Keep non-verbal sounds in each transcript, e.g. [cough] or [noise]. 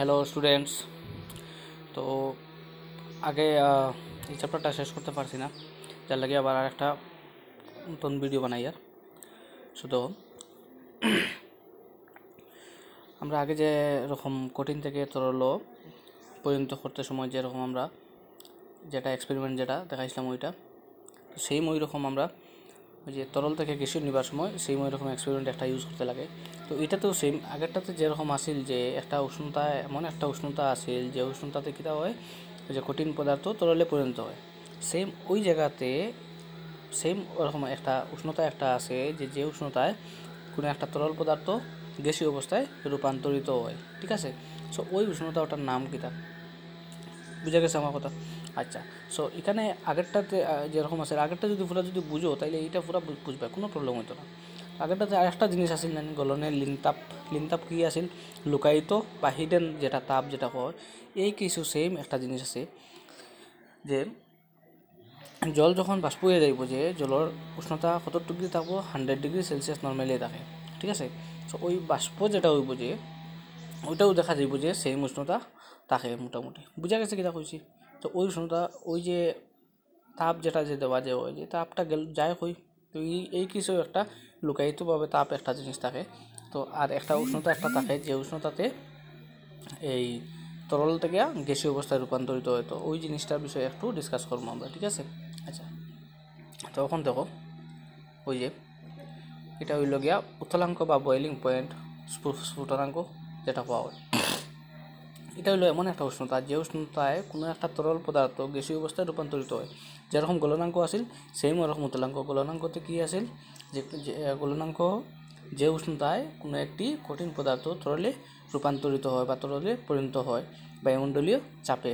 hello students তো আগে এই চ্যাপ্টারটা শেষ করতে পারছি না যার লাগে আবার একটা নতুন ভিডিও বানাই আর শুধু আমরা আগে যে রকম কঠিন থেকে তরল পরিণত করতে সময় যেরকম আমরা যেটা এক্সপেরিমেন্ট যেটা দেখাইছিলাম ওইটা সেই ওই রকম আমরা ওই যে তরল থেকে গ্যাসীয় নিবার সময় সেই এরকম এক্সপেরিমেন্ট একটা ইউজ করতে লাগে তো এটাতেও সেম আগেরটাতে যেরকম আসিল যে একটা উষ্ণতা এমন একটা উষ্ণতা আসিল যে উষ্ণতাতে কীটা হয় যে কঠিন পদার্থ তরলে পরিণত হয় সেম ওই জায়গাতে সেম ওরকম একটা উষ্ণতা একটা আছে যে যে উষ্ণতায় কোনো একটা তরল পদার্থ গ্যাসীয় অবস্থায় রূপান্তরিত হয় ঠিক আছে সো ওই উষ্ণতা ওটার নাম কীটা বুঝা গেছে আমার কথা আচ্ছা সো এখানে আগেরটাতে যেরকম আছে আগেরটা যদি পুরো যদি বুঝো তাহলে এইটা পুরো বুঝবে কোনো প্রবলেম হইতো না আগেরটাতে একটা জিনিস আসিল জানি গলনের লিনতাপ লিনতাপ কি আসিল লুকায়িত বা হিডেন যেটা তাপ যেটা কয় এই কিছু সেম একটা জিনিস আছে যে জল যখন বাষ্প হয়ে যাইব যে জলের উষ্ণতা কত ডিগ্রি থাকবো হান্ড্রেড ডিগ্রি সেলসিয়াস নর্মালি থাকে ঠিক আছে সো ওই বাষ্প যেটা হইব যে ওইটাও দেখা যাইব যে সেম উষ্ণতা থাকে মোটামুটি বুঝা গেছে কিনা কইছি তো ওই সময়টা ওই যে তাপ যেটা যে দেওয়া যে ওই যে তাপটা গেল যায় কই তো এই এই কিছু একটা লুকায়িতভাবে তাপ একটা জিনিস থাকে তো আর একটা উষ্ণতা একটা থাকে যে উষ্ণতাতে এই তরল থেকে গ্যাসীয় অবস্থায় রূপান্তরিত হয় তো ওই জিনিসটার বিষয়ে একটু ডিসকাস করবো আমরা ঠিক আছে আচ্ছা তো এখন দেখো ওই যে এটা হইল গিয়া উত্তলাঙ্ক বা বয়েলিং পয়েন্ট স্ফুটনাঙ্ক যেটা পাওয়া হয় এটা হলো এমন একটা উষ্ণতা যে উষ্ণতায় কোনো একটা তরল পদার্থ গ্যাসীয় অবস্থায় রূপান্তরিত হয় যেরকম গলনাঙ্ক আছিল সেই ওরকম উতলাঙ্ক গলনাঙ্কতে কী আছিল যে গলনাঙ্ক যে উষ্ণতায় কোনো একটি কঠিন পদার্থ তরলে রূপান্তরিত হয় বা তরলে পরিণত হয় বায়ুমণ্ডলীয় চাপে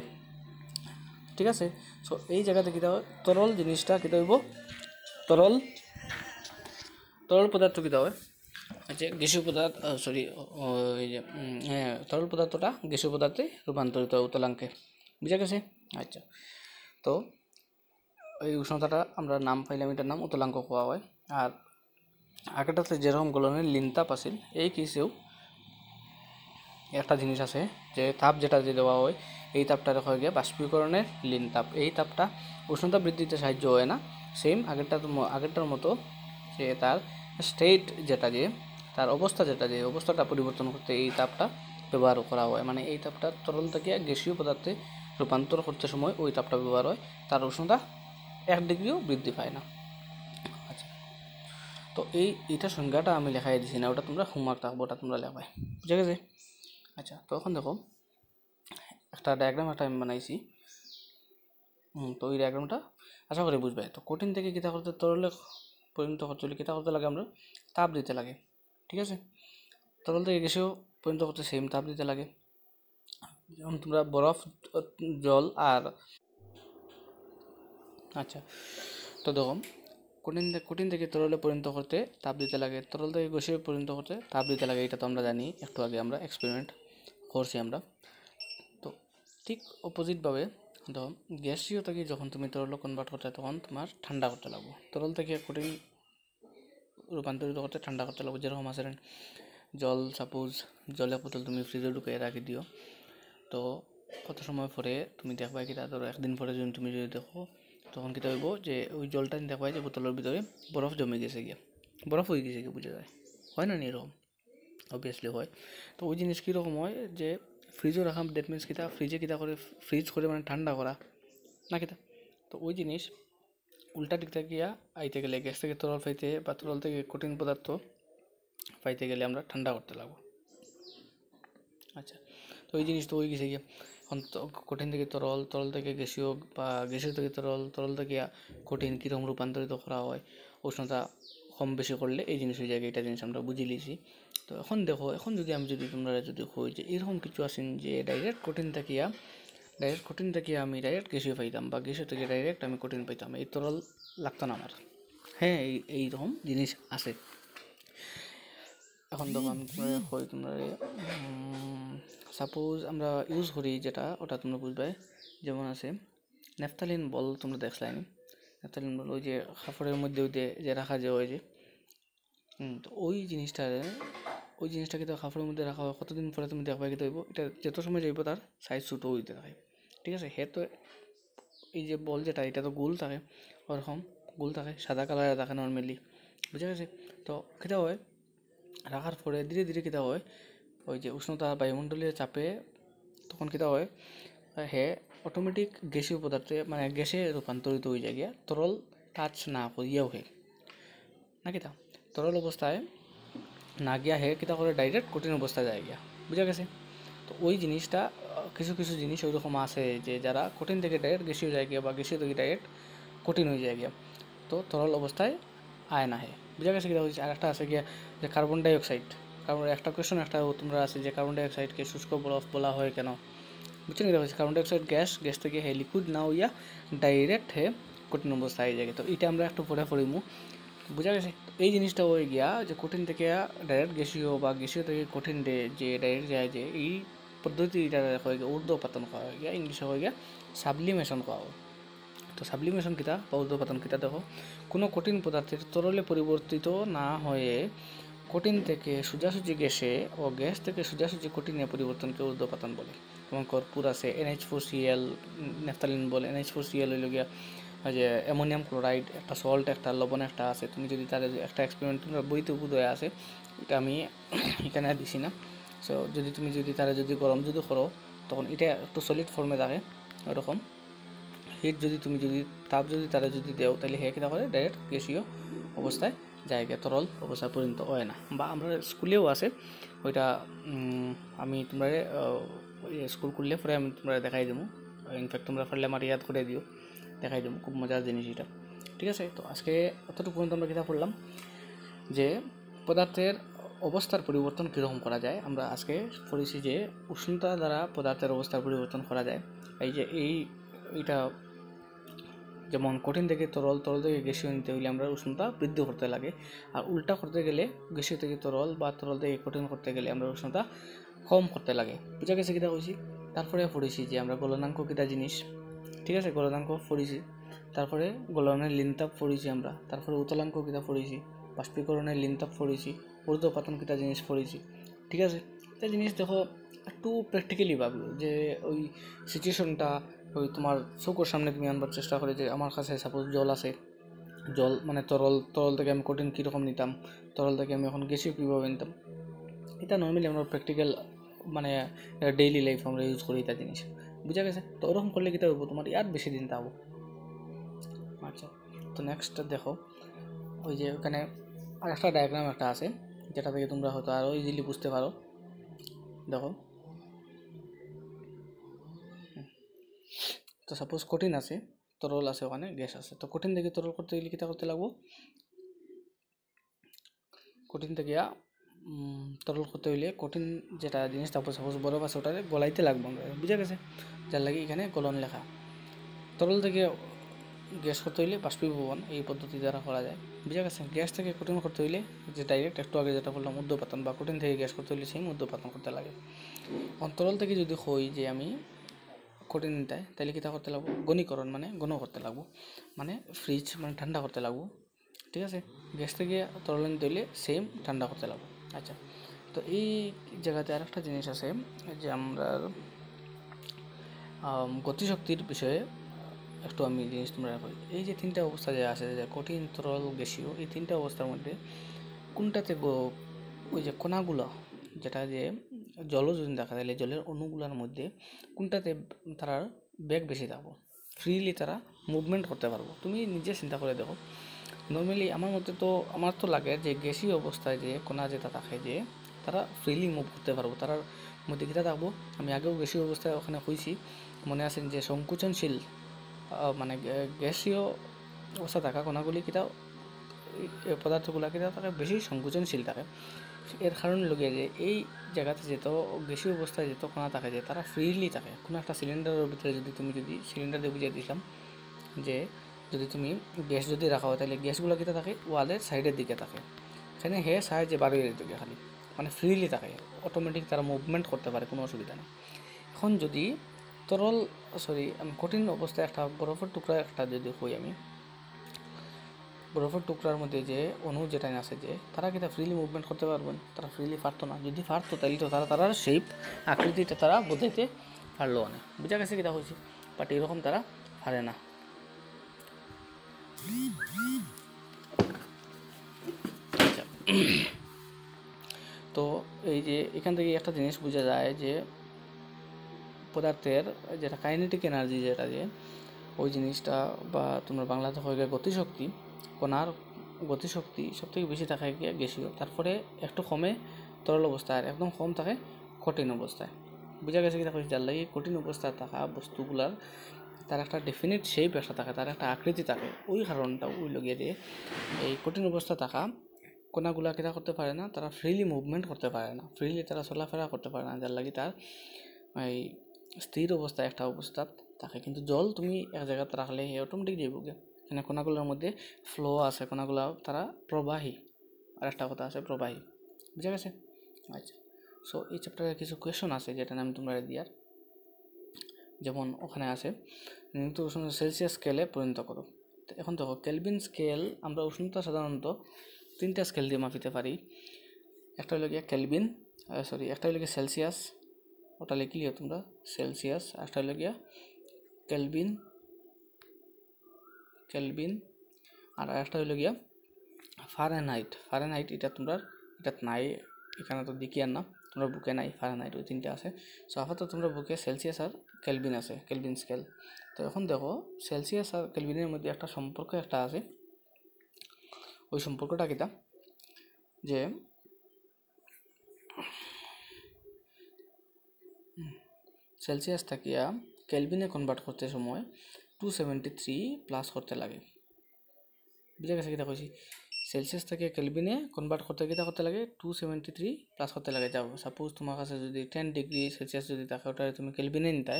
ঠিক আছে সো এই জায়গাতে কী হয় তরল জিনিসটা কী হইব তরল তরল পদার্থ কী হয় হচ্ছে গ্যাসীয় পদার্থ সরি ওই যে হ্যাঁ, তরল পদার্থটা গ্যাসীয় পদার্থে রূপান্তরিত হয় উতলাঙ্কে বুঝা গেছে আচ্ছা তো ওই উষ্ণতাটা আমরা নাম পাইলাম এটার নাম উতলাঙ্ক কোয়া হয় আর আগেটাতে যেরকম গলনের লিনতাপ আছিল এই কেসেও একটা জিনিস আছে যে তাপ যেটা যে দেওয়া হয় এই তাপটা দেখা গিয়ে বাষ্পীকরণের লিনতাপ এই তাপটা উষ্ণতা বৃদ্ধিতে সাহায্য হয় না সেম আগেরটা আগেরটার মতো সে তার স্টেট যেটা যে তার অবস্থা যেটা যে অবস্থাটা পরিবর্তন করতে এই তাপটা ব্যবহার করা হয় মানে এই তাপটা তরল থেকে গ্যাসীয় পদার্থে রূপান্তর করতে সময় ওই তাপটা ব্যবহার হয় তার উষ্ণতা এক ডিগ্রিও বৃদ্ধি পায় না আচ্ছা তো এই এটা সংজ্ঞাটা আমি লেখাই দিছি না ওটা তোমরা হোমওয়ার্ক থাকবো ওটা তোমরা লেখাই বুঝে গেছে আচ্ছা তো এখন দেখো একটা ডায়াগ্রাম একটা আমি বানাইছি তো এই ডায়াগ্রামটা আশা করি বুঝবে তো কঠিন থেকে কী করতে তরলে পরিণত হতে হলে কেটা হতে লাগে আমরা তাপ দিতে লাগে ঠিক আছে তরল থেকে গ্যাসেও পরিণত করতে সেম তাপ দিতে লাগে যেমন তোমরা বরফ জল আর আচ্ছা তো দেখো কঠিন কঠিন থেকে তরলে পরিণত করতে তাপ দিতে লাগে তরল থেকে গ্যাসে পরিণত করতে তাপ দিতে লাগে এটা তো আমরা জানি একটু আগে আমরা এক্সপেরিমেন্ট করছি আমরা তো ঠিক অপোজিটভাবে তো গ্যাসীয় থেকে যখন তুমি তরল কনভার্ট করতে তখন তোমার ঠান্ডা করতে লাগবো তরল থেকে কঠিন রূপান্তরিত করতে ঠান্ডা করতে লাগবো যেরকম আছে জল সাপোজ জলে বোতল তুমি ফ্রিজে ঢুকিয়ে রাখি দিও তো কত সময় পরে তুমি দেখবা কি ধরো একদিন পরে যদি তুমি যদি দেখো তখন কী হইব যে ওই জলটা দেখবা যে বোতলের ভিতরে বরফ জমে গেছে গিয়ে বরফ হয়ে গেছে গিয়ে বোঝা যায় হয় না এরকম অবভিয়াসলি হয় তো ওই জিনিস কীরকম হয় যে ফ্রিজও রাখা দ্যাট মিনস কিতা ফ্রিজে কিতা করে ফ্রিজ করে মানে ঠান্ডা করা না কিতা তো ওই জিনিস উল্টা দিকটা গিয়া আইতে গেলে গ্যাস থেকে তরল পাইতে বা তরল থেকে কঠিন পদার্থ পাইতে গেলে আমরা ঠান্ডা করতে লাগবো আচ্ছা তো ওই জিনিস তো ওই গেছে গিয়া কঠিন থেকে তরল তরল থেকে গ্যাসীয় বা গ্যাসীয় থেকে তরল তরল থেকে কঠিন কীরকম রূপান্তরিত করা হয় উষ্ণতা কম বেশি করলে এই জিনিস হয়ে যায় এটা জিনিস আমরা বুঝে লিয়েছি তো এখন দেখো এখন যদি আমি যদি তোমরা যদি কই যে এরকম কিছু আসেন যে ডাইরেক্ট কঠিন থাকিয়া ডাইরেক্ট কঠিন থাকিয়া আমি ডাইরেক্ট গ্যাসে পাইতাম বা গ্যাসে থেকে ডাইরেক্ট আমি কঠিন পাইতাম এই তরল লাগতো না আমার হ্যাঁ এই এইরকম জিনিস আছে এখন দেখো আমি তোমরা কই তোমরা সাপোজ আমরা ইউজ করি যেটা ওটা তোমরা বুঝবে যেমন আছে নেফতালিন বল তোমরা দেখলাইনি নেফতালিন বল ওই যে খাফড়ের মধ্যে ওই যে রাখা যায় ওই যে তো ওই জিনিসটা ওই জিনিসটাকে তো কাপড়ের মধ্যে রাখা হয় কতদিন পরে তুমি দেখবা কি হইব এটা যত সময় যাইবো তার সাইজ ছোটো হইতে থাকে ঠিক আছে হে তো এই যে বল যেটা এটা তো গোল থাকে ওরকম গোল থাকে সাদা কালারে থাকে নর্মালি বুঝে গেছে তো খেতে হয় রাখার পরে ধীরে ধীরে খেতে হয় ওই যে উষ্ণতা বায়ুমণ্ডলীয় চাপে তখন খেতে হয় হে অটোমেটিক গ্যাসীয় পদার্থে মানে গ্যাসে রূপান্তরিত হয়ে যায় গিয়া তরল টাচ না করিয়াও হয় নাকি তা তরল অবস্থায় না গিয়া হে কিতা করে ডাইরেক্ট কঠিন অবস্থায় যায় গিয়া বুঝা গেছে তো ওই জিনিসটা কিছু কিছু জিনিস ওইরকম আছে যে যারা কঠিন থেকে ডাইরেক্ট গেসিও যায় গিয়া বা গেসিও থেকে ডাইরেক্ট কঠিন হয়ে যায় গিয়া তো তরল অবস্থায় আয় না হে বুঝা গেছে কিনা হয়েছে আর একটা আছে গিয়া যে কার্বন ডাইঅক্সাইড কার্বন একটা কোয়েশন একটা তোমরা আছে যে কার্বন ডাইঅক্সাইডকে শুষ্ক বরফ বলা হয় কেন বুঝছেন কিনা হয়েছে কার্বন ডাইঅক্সাইড গ্যাস গ্যাস থেকে হে লিকুইড না হইয়া ডাইরেক্ট হে কঠিন অবস্থায় যায় তো এটা আমরা একটু পরে পড়িমু বোঝা গেছে এই জিনিসটা হয়ে গিয়া যে কঠিন থেকে ডাইরেক্ট গেসিও বা গেসিও থেকে কঠিন ডে যে ডাইরেক্ট যায় যে এই পদ্ধতিটা হয়ে গিয়া ঊর্ধ্বপাতন করা হয়ে গিয়া ইংলিশে হয়ে গিয়া সাবলিমেশন করা হয় তো সাবলিমেশন কিতা বা ঊর্ধ্বপাতন কিতা দেখো কোনো কঠিন পদার্থের তরলে পরিবর্তিত না হয়ে কঠিন থেকে সোজাসুজি গ্যাসে ও গ্যাস থেকে সোজাসুজি কঠিনে পরিবর্তনকে পাতন বলে যেমন কর্পূর আছে এনএইচ ফোর সিএল নেফতালিন বলে এনএইচ ফোর সিএল হইল গিয়া যে অ্যামোনিয়াম ক্লোরাইড একটা সল্ট একটা লবণ একটা আছে তুমি যদি তার একটা এক্সপেরিমেন্ট বইতে উপদয় আছে এটা আমি [coughs] এখানে দিছি না সো যদি তুমি যদি তার যদি গরম যদি করো তখন এটা একটু সলিড ফর্মে থাকে ওরকম হিট যদি তুমি যদি তাপ যদি তারা যদি দেও তাহলে হে কিনা করে ডাইরেক্ট গ্যাসীয় অবস্থায় জায়গা তরল অবস্থায় পর্যন্ত হয় না বা আমরা স্কুলেও আছে ওইটা আমি তোমরা স্কুল করলে পরে আমি তোমরা দেখাই দেবো ইনফ্যাক্ট তোমরা ফারলে আমার ইয়াদ করে দিও দেখাই দেবো খুব মজার জিনিস এটা ঠিক আছে তো আজকে অতটুকু পর্যন্ত আমরা কিতা পড়লাম যে পদার্থের অবস্থার পরিবর্তন কীরকম করা যায় আমরা আজকে পড়েছি যে উষ্ণতা দ্বারা পদার্থের অবস্থার পরিবর্তন করা যায় এই যে এই এটা যেমন কঠিন থেকে তরল তরল থেকে গ্যাসীয় নিতে হলে আমরা উষ্ণতা বৃদ্ধি করতে লাগে আর উল্টা করতে গেলে গ্যাসীয় থেকে তরল বা তরল থেকে কঠিন করতে গেলে আমরা উষ্ণতা কম করতে লাগে বুঝা গেছে কীটা কইছি তারপরে পড়েছি যে আমরা গলনাঙ্ক কীটা জিনিস ঠিক আছে গলদাঙ্ক পড়েছি তারপরে গোলনের লিনতাপ পড়েছি আমরা তারপরে উতলাঙ্ক কিতা পড়েছি বাষ্পীকরণের লিনতাপ পড়েছি উর্ধপাতন কিতা জিনিস পড়েছি ঠিক আছে একটা জিনিস দেখো একটু প্র্যাকটিক্যালি ভাবলো যে ওই সিচুয়েশনটা ওই তোমার চোখের সামনে তুমি আনবার চেষ্টা করে যে আমার কাছে সাপোজ জল আছে জল মানে তরল তরল থেকে আমি কঠিন কীরকম নিতাম তরল থেকে আমি এখন গেছি কীভাবে নিতাম এটা নর্মালি আমরা প্র্যাকটিক্যাল মানে ডেইলি লাইফ আমরা ইউজ করি এটা জিনিস বুঝা গেছে তো ওরকম করলে কি হইব তোমার ইয়ার বেশি দিন তাবো আচ্ছা তো নেক্সট দেখো ওই যে ওখানে আর একটা ডায়াগ্রাম একটা আছে যেটা থেকে তোমরা হয়তো আরও ইজিলি বুঝতে পারো দেখো তো সাপোজ কঠিন আছে তরল আছে ওখানে গ্যাস আছে তো কঠিন থেকে তরল করতে গেলে কীটা করতে লাগবো কঠিন থেকে তরল করতে হইলে কঠিন যেটা জিনিস তারপর সাপোজ বরফ আছে ওটাতে গলাইতে লাগবো আমরা বুঝা গেছে যার লাগে এখানে গলন লেখা তরল থেকে গ্যাস করতে হইলে বাষ্পীভবন এই পদ্ধতি দ্বারা করা যায় বুঝা গেছে গ্যাস থেকে কঠিন করতে হইলে যে ডাইরেক্ট একটু আগে যেটা বললাম উদ্যোপাতন বা কঠিন থেকে গ্যাস করতে হইলে সেই উদ্যোপাতন করতে লাগে তরল থেকে যদি হই যে আমি কঠিন দেয় তাহলে কী করতে লাগবো গণীকরণ মানে গণ করতে লাগবো মানে ফ্রিজ মানে ঠান্ডা করতে লাগবো ঠিক আছে গ্যাস থেকে তরল নিতে হইলে সেম ঠান্ডা করতে লাগবো আচ্ছা তো এই জায়গাতে আরেকটা জিনিস আছে যে আমরা গতিশক্তির বিষয়ে একটু আমি জিনিস তোমরা করি এই যে তিনটা অবস্থা যা আছে যে কঠিন তরল গেসীয় এই তিনটা অবস্থার মধ্যে কোনটাতে ওই যে কণাগুলো যেটা যে জলও যদি দেখা যায় জলের অণুগুলোর মধ্যে কোনটাতে তারা বেগ বেশি থাকবো ফ্রিলি তারা মুভমেন্ট করতে পারবো তুমি নিজে চিন্তা করে দেখো নর্মালি আমার মতে তো আমার তো লাগে যে গেসি অবস্থায় যে কোনা যেটা থাকে যে তারা ফ্রিলি মুভ করতে পারবো তারা মধ্যে কীটা থাকবো আমি আগেও গেসি অবস্থায় ওখানে হয়েছি মনে আছেন যে সংকোচনশীল মানে গ্যাসীয় অবস্থা থাকা কোনাগুলি কীটা পদার্থগুলো কীটা থাকে বেশি সংকোচনশীল থাকে এর কারণ লগে যে এই জায়গাতে যেত গ্যাসীয় অবস্থায় যেত কোনা থাকে যে তারা ফ্রিলি থাকে কোনো একটা সিলিন্ডারের ভিতরে যদি তুমি যদি সিলিন্ডার দিয়ে বুঝিয়ে দিলাম যে যদি তুমি গ্যাস যদি রাখা হয় তাহলে গ্যাসগুলো কিন্তু থাকে ওয়ালের সাইডের দিকে থাকে সেখানে হে সাহায্যে বাড়ির দিকে খালি মানে ফ্রিলি থাকে অটোমেটিক তারা মুভমেন্ট করতে পারে কোনো অসুবিধা নেই এখন যদি তরল সরি কঠিন অবস্থায় একটা বরফের টুকরা একটা যদি হই আমি বরফের টুকরার মধ্যে যে অনু যেটা আছে যে তারা কিন্তু ফ্রিলি মুভমেন্ট করতে পারবেন তারা ফ্রিলি পারতো না যদি পারতো তাহলে তো তারা তারা শেপ আকৃতিটা তারা বোঝাইতে পারলো না বুঝা গেছে কীটা হয়েছে বাট এরকম তারা হারে না তো এই যে এখান থেকে একটা জিনিস বোঝা যায় যে পদার্থের যেটা কাইনেটিক এনার্জি যেটা যে ওই জিনিসটা বা তোমরা বাংলাতে হয়ে গেলে গতিশক্তি কণার গতিশক্তি সব থেকে বেশি থাকে গিয়ে তারপরে একটু কমে তরল অবস্থায় আর একদম কম থাকে কঠিন অবস্থায় বোঝা গেছে কি দেখো জাল লাগে কঠিন অবস্থায় থাকা বস্তুগুলার তার একটা ডেফিনেট সেই পেশা থাকে তার একটা আকৃতি থাকে ওই কারণটা ওই লগিয়ে দিয়ে এই কঠিন অবস্থা থাকা কোনাগুলা কেটা করতে পারে না তারা ফ্রিলি মুভমেন্ট করতে পারে না ফ্রিলি তারা চলাফেরা করতে পারে না যার লাগে তার এই স্থির অবস্থা একটা অবস্থা থাকে কিন্তু জল তুমি এক জায়গায় রাখলে অটোমেটিক যাইবগে মানে কোনাগুলোর মধ্যে ফ্লো আছে কোনাগুলা তারা প্রবাহী আর একটা কথা আছে প্রবাহী বুঝে গেছে আচ্ছা সো এই চ্যাপ্টারে কিছু কোয়েশন আছে যেটা নাম তোমরা দিয়ার যেমন ওখানে আছে নিম্ন উষ্ণতা সেলসিয়াস স্কেলে পরিণত করো এখন দেখো কেলভিন স্কেল আমরা উষ্ণতা সাধারণত তিনটা স্কেল দিয়ে মাপিতে পারি একটা হলো গিয়ে কেলভিন সরি একটা হলো গিয়ে সেলসিয়াস ওটা লিখে লিও তোমরা সেলসিয়াস একটা হলো গিয়া কেলভিন কেলভিন আর একটা হলো গিয়া ফারেনহাইট ফারেনহাইট এটা তোমরা এটা নাই এখানে তো দেখি আর না তোমার বুকে নাই ফারেনহাইট ওই তিনটা আছে সো আপাতত তোমার বুকে সেলসিয়াস আর কেলভিন আছে কেলভিন স্কেল তো এখন দেখো সেলসিয়াস আর কেলভিনের মধ্যে একটা সম্পর্ক একটা আছে ওই সম্পর্কটা কিতা যে সেলসিয়াস থাকিয়া কেলভিনে কনভার্ট করতে সময় টু সেভেন্টি থ্রি প্লাস করতে লাগে বুঝে গেছে কিতা কইছি সেলসিয়াস থেকে কেলভিনে কনভার্ট করতে গিয়ে করতে লাগে টু সেভেন্টি থ্রি প্লাস করতে লাগে যাব সাপোজ তোমার কাছে যদি টেন ডিগ্রি সেলসিয়াস যদি থাকে ওটা তুমি কেলভিনে নিতে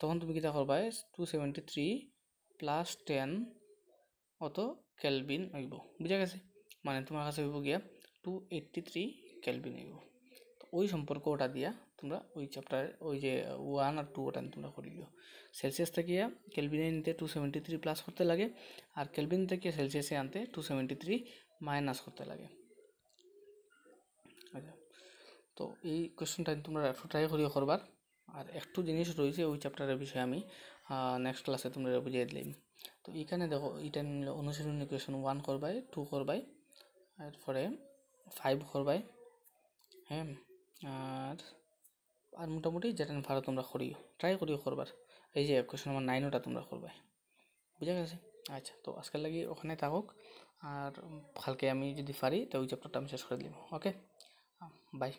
তখন তুমি কিটা করবা two seventy three plus ten অত কেলভিন হইব বুঝা গেছে মানে তোমার কাছে হইব গিয়া টু এইট্টি থ্রি কেলভিন হইব ওই সম্পর্ক ওটা দিয়া তোমরা ওই চ্যাপ্টার ওই যে ওয়ান আর টু ওটা তোমরা করে দিও সেলসিয়াস থেকে কেলভিনে নিতে টু সেভেন্টি থ্রি প্লাস করতে লাগে আর কেলভিন থেকে সেলসিয়াসে আনতে টু সেভেন্টি থ্রি মাইনাস করতে লাগে আচ্ছা তো এই কোয়েশ্চনটা তোমরা একটু ট্রাই করিও করবার আর একটু জিনিস রয়েছে ওই চ্যাপ্টারের বিষয়ে আমি নেক্সট ক্লাসে তোমরা বুঝিয়ে দিলাম তো এখানে দেখো এটা নিলে অনুশীলনী কোয়েশন ওয়ান করবাই টু করবাই তারপরে ফাইভ করবাই হ্যাঁ আর আর মোটামুটি যেটা ভালো তোমরা করিও ট্রাই করিও করবার এই যে কোয়েশন নাম্বার নাইন ওটা তোমরা করবে বুঝা গেছে আচ্ছা তো আজকের লাগি ওখানে থাকুক আর কালকে আমি যদি পারি তো ওই চ্যাপ্টারটা আমি শেষ করে দিব ওকে বাই